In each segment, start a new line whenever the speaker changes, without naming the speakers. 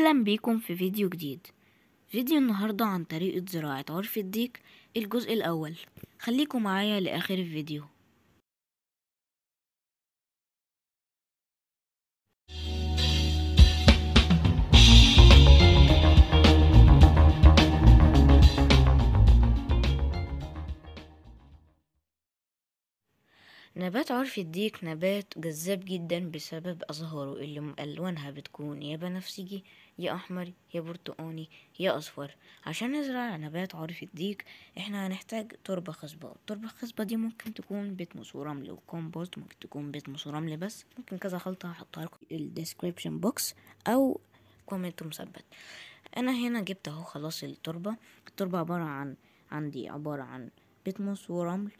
أهلا بيكم في فيديو جديد فيديو النهاردة عن طريقة زراعة عرف الديك الجزء الأول خليكم معايا لآخر الفيديو نبات عرف الديك نبات جذاب جدا بسبب أزهاره اللي ألوانها بتكون يا بنفسجي يا أحمر يا برتقاني يا أصفر عشان نزرع نبات عرف الديك احنا هنحتاج تربة خصبة التربة الخصبة دي ممكن تكون بتموس ورمل وكومبوست ممكن تكون بتموس ورمل بس ممكن كذا خلطة هحطها لكم الديسكريبشن بوكس أو كومنت مثبت أنا هنا جبت أهو خلاص التربة التربة عبارة عن عندي عبارة عن بتموس ورمل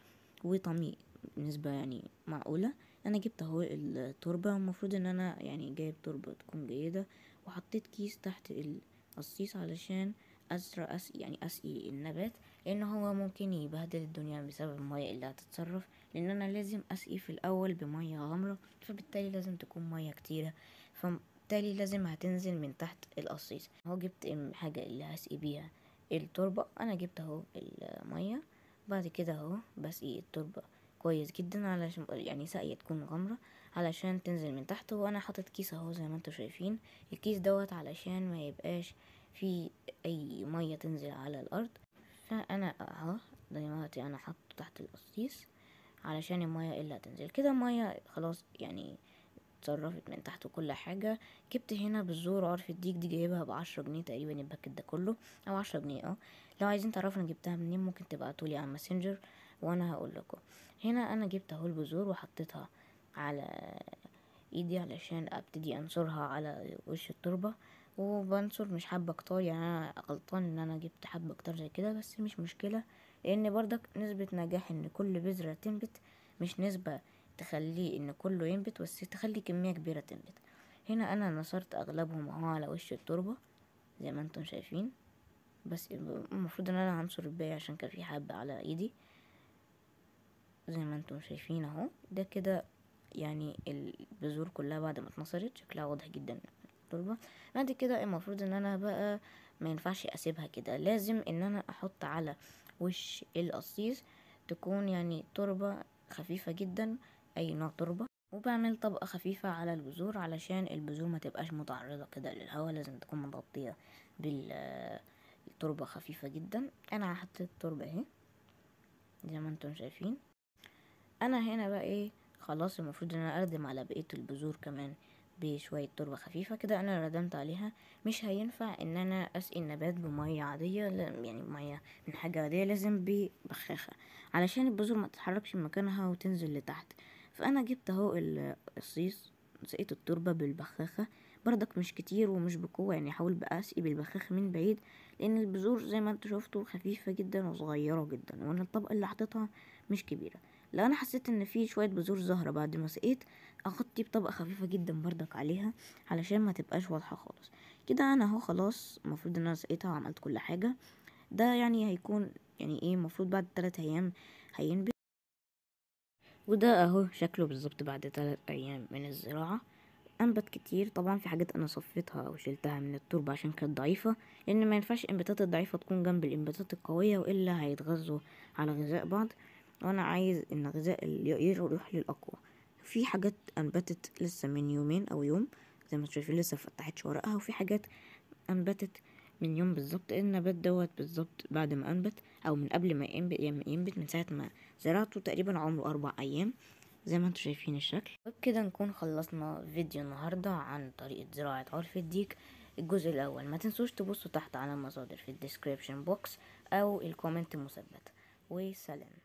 وطميق بنسبة يعني معقولة انا جبت اهو التربة المفروض ان انا يعني جايب تربة تكون جيدة وحطيت كيس تحت القصيص علشان أزرع أسقي يعني أسقي النبات لأن هو ممكن يبهدل الدنيا بسبب المية اللي هتتصرف لأن أنا لازم أسقي في الأول بمية غامرة فبالتالي لازم تكون مية كتيرة فبالتالي لازم هتنزل من تحت القصيص هو جبت الحاجة اللي هسقي بيها التربة أنا جبت أهو المية بعد كده أهو بسقي التربة كويس جدا علشان يعني ساقية تكون غمرة علشان تنزل من تحت وانا حاطط كيس اهو زي ما انتوا شايفين الكيس دوت علشان ما يبقاش في اي مية تنزل على الارض فانا اهو دلوقتي انا حاطه تحت القصيص علشان المية اللي هتنزل كده المية خلاص يعني اتصرفت من تحت وكل حاجة جبت هنا بالزور عرف الديك دي جايبها بعشرة جنيه تقريبا الباكت ده كله او عشرة جنيه اه لو عايزين تعرفوا انا جبتها منين ممكن تبعتولي على الماسنجر وانا هقول لكم هنا انا جبت اهو البذور وحطيتها على ايدي علشان ابتدي انصرها على وش التربه وبنصر مش حبه كتار يعني انا غلطان ان انا جبت حبه كتار زي كده بس مش مشكله لان بردك نسبه نجاح ان كل بذره تنبت مش نسبه تخليه ان كله ينبت بس تخلي كميه كبيره تنبت هنا انا نصرت اغلبهم اهو على وش التربه زي ما انتم شايفين بس المفروض ان انا هنصر الباقي عشان كان في حبه على ايدي زي ما انتم شايفين اهو ده كده يعني البذور كلها بعد ما اتنصرت شكلها واضح جدا التربه بعد كده المفروض ان انا بقى ما ينفعش اسيبها كده لازم ان انا احط على وش القصيص تكون يعني تربه خفيفه جدا اي نوع تربه وبعمل طبقه خفيفه على البذور علشان البذور ما تبقاش متعرضه كده للهواء لازم تكون مغطيه بالتربه خفيفه جدا انا حطيت التربه اهي زي ما انتم شايفين انا هنا بقى ايه خلاص المفروض ان انا اردم على بقية البذور كمان بشوية تربة خفيفة كده انا ردمت عليها مش هينفع ان انا اسقي النبات بمية عادية يعني مية من حاجة عادية لازم ببخاخة علشان البذور ما تتحركش من مكانها وتنزل لتحت فانا جبت اهو القصيص سقيت التربة بالبخاخة بردك مش كتير ومش بقوة يعني حاول بقى اسقي بالبخاخ من بعيد لأن البذور زي ما انتوا شفتوا خفيفة جدا وصغيرة جدا وأنا الطبقة اللي حطيتها مش كبيرة لو أنا حسيت إن في شوية بذور زهرة بعد ما سقيت أغطي بطبقة خفيفة جدا بردك عليها علشان ما تبقاش واضحة خالص كده أنا أهو خلاص المفروض إن أنا سقيتها وعملت كل حاجة ده يعني هيكون يعني ايه المفروض بعد تلات أيام هينبت وده اهو شكله بالظبط بعد تلات ايام من الزراعة انبت كتير طبعا في حاجات انا صفيتها او شلتها من التربة عشان كانت ضعيفة لان ما ينفعش الانباتات الضعيفة تكون جنب الانبتات القوية والا هيتغذوا على غذاء بعض وانا عايز ان غذاء يروح للاقوى في حاجات انبتت لسه من يومين او يوم زي ما تشوفين شايفين لسه مفتحتش ورقها وفي حاجات انبتت من يوم بالظبط النبات دوت بالظبط بعد ما انبت او من قبل يعني ما ينبت من ساعه ما زرعته تقريبا عمره اربع ايام زي ما انتم شايفين الشكل وبكده طيب نكون خلصنا فيديو النهارده عن طريقه زراعه عرف الديك الجزء الاول ما تنسوش تبصوا تحت على المصادر في الديسكريبشن بوكس او الكومنت المثبت وسلام